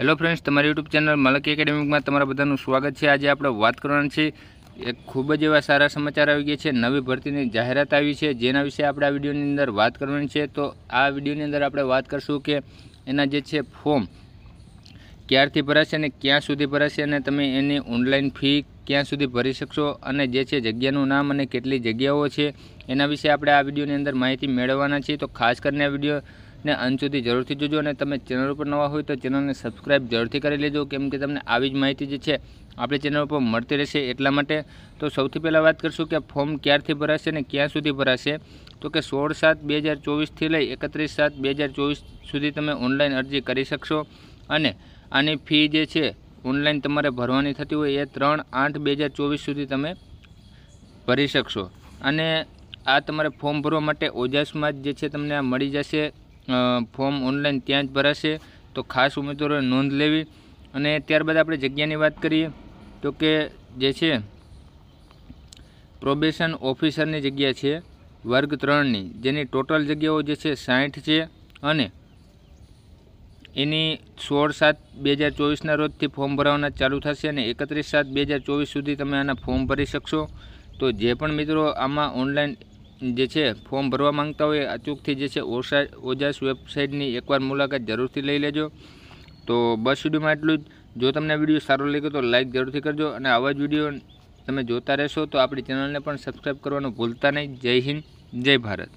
hello friends તમારી YouTube channel Malki એકેડેમિકમાં તમારા બધાનું સ્વાગત છે આજે આપણે વાત કરવાની છે એક ખૂબ જ એવા સારા સમાચાર આવી ગયા છે નવી ભરતીની જાહેરાત આવી છે જેના વિશે આપણે આ વિડીયોની અંદર વાત કરવાની છે તો આ વિડીયોની અંદર આપણે વાત કરશું કે એના જે છે ફોર્મ ક્યારથી ભરાશે અને ક્યાં સુધી ભરાશે અને તમે એની ઓનલાઈન ફી ક્યાં સુધી ભરી શકશો અને જે છે જગ્યાનું નામ અને કેટલી જગ્યાઓ છે એના વિશે આપણે આ વિડીયોની અંદર માહિતી મેળવવાના છીએ તો ખાસ કરીને આ વિડીયો ને અંત સુધી જરૂરથી જોજો અને તમે ચેનલ ઉપર નવા હોય તો ચેનલને સબસ્ક્રાઈબ જરૂરથી કરી લેજો કેમ કે તમને આવી જ માહિતી જે છે આપણી ચેનલ ઉપર મળતી રહેશે એટલા માટે તો સૌથી પહેલાં વાત કરીશું કે ફોર્મ ક્યારથી ભરાશે અને ક્યાં સુધી ભરાશે તો કે સોળ સાત બે હજાર ચોવીસથી લઈ એકત્રીસ સાત બે હજાર ચોવીસ સુધી તમે ઓનલાઈન અરજી કરી શકશો અને આની ફી જે છે ઓનલાઈન તમારે ભરવાની થતી હોય એ ત્રણ આઠ બે હજાર ચોવીસ સુધી તમે ભરી શકશો અને આ તમારે ફોર્મ ભરવા માટે ઓજાસમાં જે છે તમને આ મળી જશે ફોર્મ ઓનલાઈન ત્યાં જ ભરાશે તો ખાસ ઉમેદવારોએ નોંધ લેવી અને ત્યારબાદ આપણે જગ્યાની વાત કરીએ તો કે જે છે પ્રોબેશન ઓફિસરની જગ્યા છે વર્ગ ત્રણની જેની ટોટલ જગ્યાઓ જે છે સાઠ છે અને એની સોળ સાત બે હજાર ચોવીસના રોજથી ફોર્મ ભરાવાના ચાલુ થશે અને એકત્રીસ સાત બે હજાર ચોવીસ સુધી તમે આના ફોર્મ ભરી શકશો તો જે પણ મિત્રો આમાં ઓનલાઈન જે છે ફોર્મ ભરવા માંગતા હોય અચૂકથી જે છે ઓસા ઓજાસ વેબસાઇટની એકવાર મુલાકાત જરૂરથી લઈ લેજો તો બસ વિડીયોમાં એટલું જ જો તમને વિડીયો સારો લાગ્યો તો લાઇક જરૂરથી કરજો અને આવા જ વિડીયો તમે જોતા રહેશો તો આપણી ચેનલને પણ સબસ્ક્રાઈબ કરવાનું ભૂલતા નહીં જય હિન્દ જય ભારત